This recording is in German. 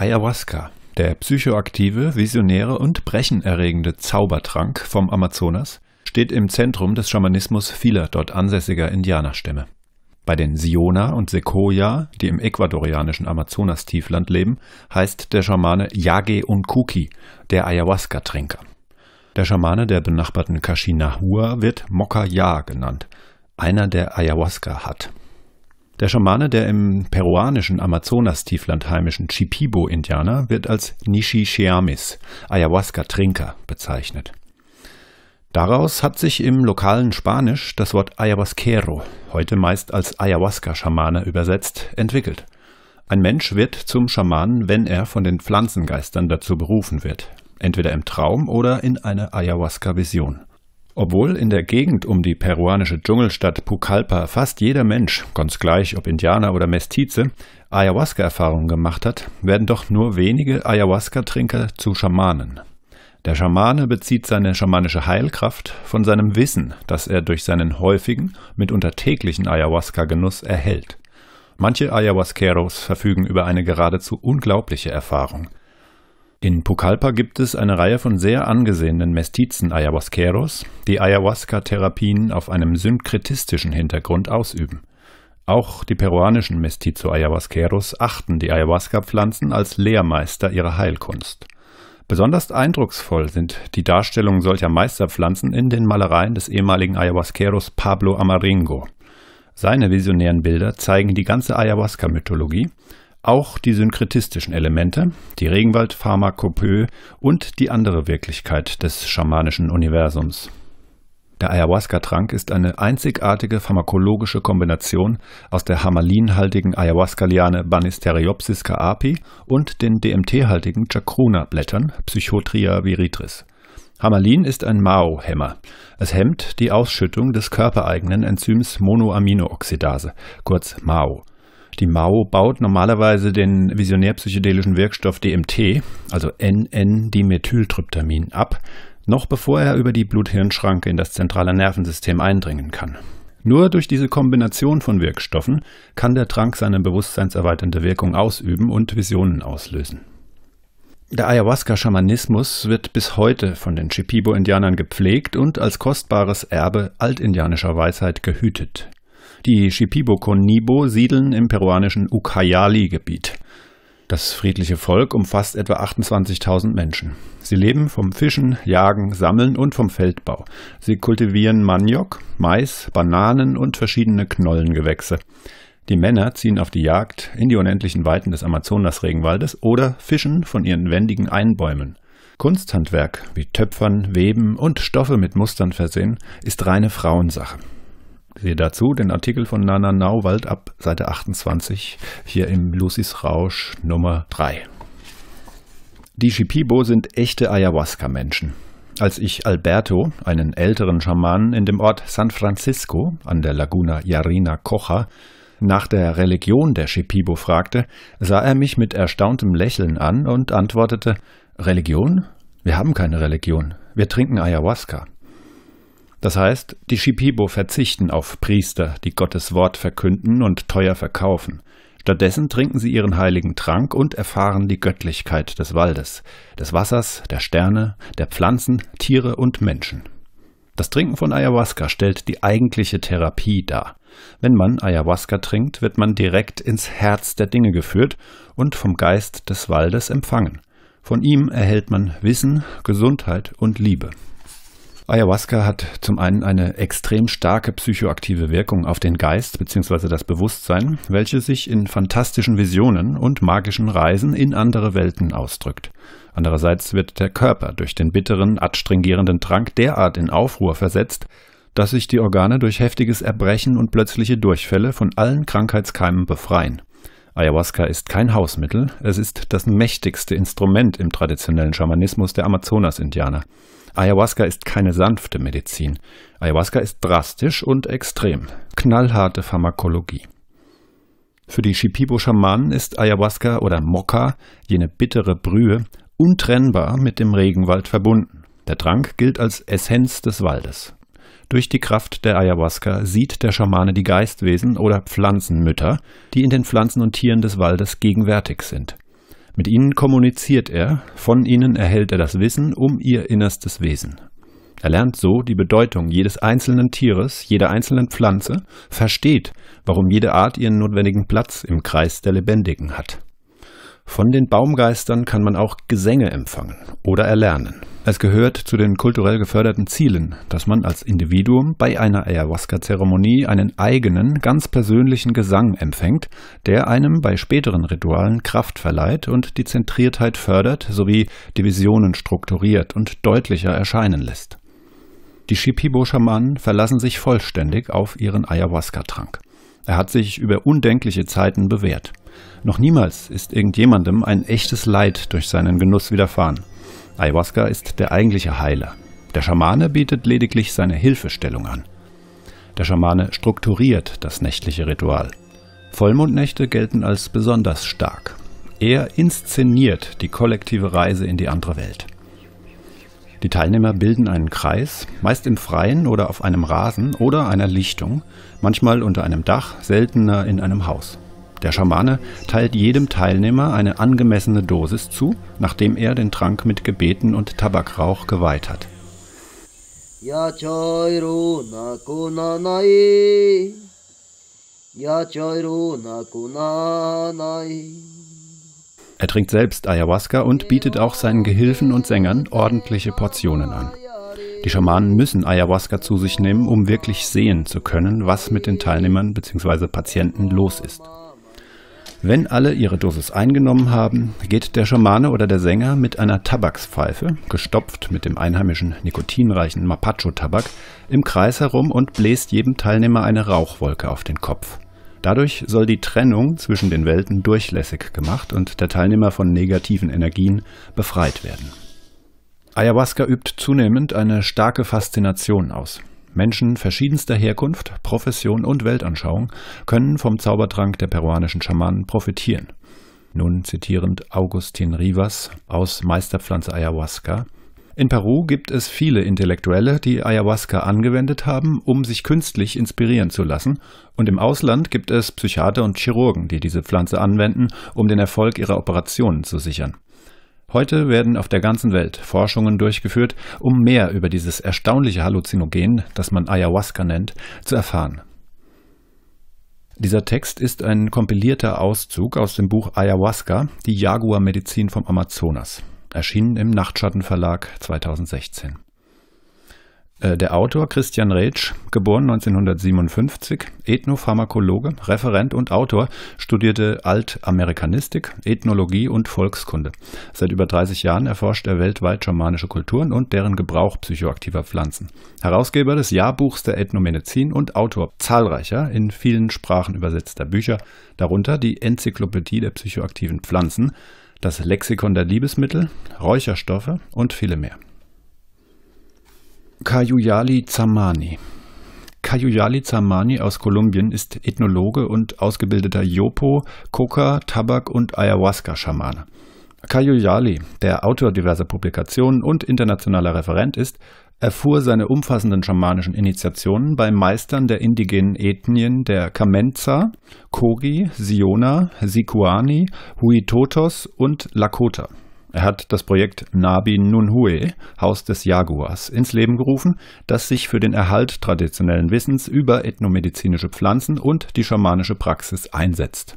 Ayahuasca, der psychoaktive, visionäre und brechenerregende Zaubertrank vom Amazonas, steht im Zentrum des Schamanismus vieler dort ansässiger Indianerstämme. Bei den Siona und Sequoia, die im ecuadorianischen Amazonastiefland leben, heißt der Schamane Yage und Kuki, der Ayahuasca-Trinker. Der Schamane der benachbarten Kashinahua wird Mokka Ya genannt, einer der Ayahuasca hat. Der Schamane der im peruanischen Amazonastiefland heimischen Chipibo-Indianer wird als Nishi Shiamis, Ayahuasca-Trinker, bezeichnet. Daraus hat sich im lokalen Spanisch das Wort Ayahuasquero, heute meist als Ayahuasca-Schamane übersetzt, entwickelt. Ein Mensch wird zum Schamanen, wenn er von den Pflanzengeistern dazu berufen wird, entweder im Traum oder in einer Ayahuasca-Vision. Obwohl in der Gegend um die peruanische Dschungelstadt Pucallpa fast jeder Mensch, ganz gleich ob Indianer oder Mestize, Ayahuasca-Erfahrungen gemacht hat, werden doch nur wenige Ayahuasca-Trinker zu Schamanen. Der Schamane bezieht seine schamanische Heilkraft von seinem Wissen, das er durch seinen häufigen, mitunter täglichen Ayahuasca-Genuss erhält. Manche Ayahuasqueros verfügen über eine geradezu unglaubliche Erfahrung. In Pucallpa gibt es eine Reihe von sehr angesehenen Mestizen Ayahuasqueros, die Ayahuasca-Therapien auf einem synkretistischen Hintergrund ausüben. Auch die peruanischen Mestizo-Ayahuasqueros achten die Ayahuasca-Pflanzen als Lehrmeister ihrer Heilkunst. Besonders eindrucksvoll sind die Darstellungen solcher Meisterpflanzen in den Malereien des ehemaligen Ayahuasqueros Pablo Amaringo. Seine visionären Bilder zeigen die ganze Ayahuasca-Mythologie, auch die synkretistischen Elemente, die Regenwald-Pharmakopoe und die andere Wirklichkeit des schamanischen Universums. Der Ayahuasca-Trank ist eine einzigartige pharmakologische Kombination aus der hamalinhaltigen Ayahuasca-Liane Banisteriopsis caapi und den DMT-haltigen Chacruna-Blättern Psychotria viritris. Hamalin ist ein Mao-Hemmer. Es hemmt die Ausschüttung des körpereigenen Enzyms Monoaminooxidase, kurz MAO, die Mao baut normalerweise den visionärpsychedelischen Wirkstoff DMT, also NN-Dimethyltryptamin, ab, noch bevor er über die Blut-Hirn-Schranke in das zentrale Nervensystem eindringen kann. Nur durch diese Kombination von Wirkstoffen kann der Trank seine bewusstseinserweiternde Wirkung ausüben und Visionen auslösen. Der Ayahuasca-Schamanismus wird bis heute von den Shipibo-Indianern gepflegt und als kostbares Erbe altindianischer Weisheit gehütet. Die Shipibo-Conibo siedeln im peruanischen Ucayali-Gebiet. Das friedliche Volk umfasst etwa 28.000 Menschen. Sie leben vom Fischen, Jagen, Sammeln und vom Feldbau. Sie kultivieren Maniok, Mais, Bananen und verschiedene Knollengewächse. Die Männer ziehen auf die Jagd in die unendlichen Weiten des Amazonas-Regenwaldes oder fischen von ihren wendigen Einbäumen. Kunsthandwerk wie Töpfern, Weben und Stoffe mit Mustern versehen ist reine Frauensache. Sie dazu den Artikel von Nana Nauwald ab Seite 28 hier im Lucis Rausch Nummer 3. Die Shipibo sind echte Ayahuasca-Menschen. Als ich Alberto, einen älteren Schamanen in dem Ort San Francisco an der Laguna Yarina Cocha, nach der Religion der Shipibo fragte, sah er mich mit erstauntem Lächeln an und antwortete: Religion? Wir haben keine Religion. Wir trinken Ayahuasca. Das heißt, die Shipibo verzichten auf Priester, die Gottes Wort verkünden und teuer verkaufen. Stattdessen trinken sie ihren heiligen Trank und erfahren die Göttlichkeit des Waldes, des Wassers, der Sterne, der Pflanzen, Tiere und Menschen. Das Trinken von Ayahuasca stellt die eigentliche Therapie dar. Wenn man Ayahuasca trinkt, wird man direkt ins Herz der Dinge geführt und vom Geist des Waldes empfangen. Von ihm erhält man Wissen, Gesundheit und Liebe. Ayahuasca hat zum einen eine extrem starke psychoaktive Wirkung auf den Geist bzw. das Bewusstsein, welche sich in fantastischen Visionen und magischen Reisen in andere Welten ausdrückt. Andererseits wird der Körper durch den bitteren, adstringierenden Trank derart in Aufruhr versetzt, dass sich die Organe durch heftiges Erbrechen und plötzliche Durchfälle von allen Krankheitskeimen befreien. Ayahuasca ist kein Hausmittel, es ist das mächtigste Instrument im traditionellen Schamanismus der Amazonas-Indianer. Ayahuasca ist keine sanfte Medizin. Ayahuasca ist drastisch und extrem. Knallharte Pharmakologie. Für die Shipibo-Schamanen ist Ayahuasca oder Mokka, jene bittere Brühe, untrennbar mit dem Regenwald verbunden. Der Trank gilt als Essenz des Waldes. Durch die Kraft der Ayahuasca sieht der Schamane die Geistwesen oder Pflanzenmütter, die in den Pflanzen und Tieren des Waldes gegenwärtig sind. Mit ihnen kommuniziert er, von ihnen erhält er das Wissen um ihr innerstes Wesen. Er lernt so die Bedeutung jedes einzelnen Tieres, jeder einzelnen Pflanze, versteht, warum jede Art ihren notwendigen Platz im Kreis der Lebendigen hat. Von den Baumgeistern kann man auch Gesänge empfangen oder erlernen. Es gehört zu den kulturell geförderten Zielen, dass man als Individuum bei einer Ayahuasca-Zeremonie einen eigenen, ganz persönlichen Gesang empfängt, der einem bei späteren Ritualen Kraft verleiht und die Zentriertheit fördert sowie die Visionen strukturiert und deutlicher erscheinen lässt. Die Shipibo-Schamanen verlassen sich vollständig auf ihren Ayahuasca-Trank. Er hat sich über undenkliche Zeiten bewährt. Noch niemals ist irgendjemandem ein echtes Leid durch seinen Genuss widerfahren. Ayahuasca ist der eigentliche Heiler. Der Schamane bietet lediglich seine Hilfestellung an. Der Schamane strukturiert das nächtliche Ritual. Vollmondnächte gelten als besonders stark. Er inszeniert die kollektive Reise in die andere Welt. Die Teilnehmer bilden einen Kreis, meist im Freien oder auf einem Rasen oder einer Lichtung, manchmal unter einem Dach, seltener in einem Haus. Der Schamane teilt jedem Teilnehmer eine angemessene Dosis zu, nachdem er den Trank mit Gebeten und Tabakrauch geweiht hat. Er trinkt selbst Ayahuasca und bietet auch seinen Gehilfen und Sängern ordentliche Portionen an. Die Schamanen müssen Ayahuasca zu sich nehmen, um wirklich sehen zu können, was mit den Teilnehmern bzw. Patienten los ist. Wenn alle ihre Dosis eingenommen haben, geht der Schamane oder der Sänger mit einer Tabakspfeife, gestopft mit dem einheimischen nikotinreichen Mapacho-Tabak, im Kreis herum und bläst jedem Teilnehmer eine Rauchwolke auf den Kopf. Dadurch soll die Trennung zwischen den Welten durchlässig gemacht und der Teilnehmer von negativen Energien befreit werden. Ayahuasca übt zunehmend eine starke Faszination aus. Menschen verschiedenster Herkunft, Profession und Weltanschauung können vom Zaubertrank der peruanischen Schamanen profitieren. Nun zitierend Augustin Rivas aus Meisterpflanze Ayahuasca. In Peru gibt es viele Intellektuelle, die Ayahuasca angewendet haben, um sich künstlich inspirieren zu lassen, und im Ausland gibt es Psychiater und Chirurgen, die diese Pflanze anwenden, um den Erfolg ihrer Operationen zu sichern. Heute werden auf der ganzen Welt Forschungen durchgeführt, um mehr über dieses erstaunliche Halluzinogen, das man Ayahuasca nennt, zu erfahren. Dieser Text ist ein kompilierter Auszug aus dem Buch Ayahuasca, die Jaguar-Medizin vom Amazonas, erschienen im Nachtschattenverlag 2016. Äh, der Autor Christian Rätsch, geboren 1957, Ethnopharmakologe, Referent und Autor, studierte Altamerikanistik, Ethnologie und Volkskunde. Seit über 30 Jahren erforscht er weltweit schamanische Kulturen und deren Gebrauch psychoaktiver Pflanzen. Herausgeber des Jahrbuchs der Ethnomedizin und Autor zahlreicher, in vielen Sprachen übersetzter Bücher, darunter die Enzyklopädie der psychoaktiven Pflanzen, das Lexikon der Liebesmittel, Räucherstoffe und viele mehr. Kayuyali Zamani. Kayuyali Zamani aus Kolumbien ist Ethnologe und ausgebildeter Yopo, Coca, Tabak und Ayahuasca-Schamane. Kayuyali, der Autor diverser Publikationen und internationaler Referent ist, erfuhr seine umfassenden schamanischen Initiationen bei Meistern der indigenen Ethnien der Kamenza, Kogi, Siona, Sikuani, Huitotos und Lakota. Er hat das Projekt Nabi Nunhue, Haus des Jaguars, ins Leben gerufen, das sich für den Erhalt traditionellen Wissens über ethnomedizinische Pflanzen und die schamanische Praxis einsetzt.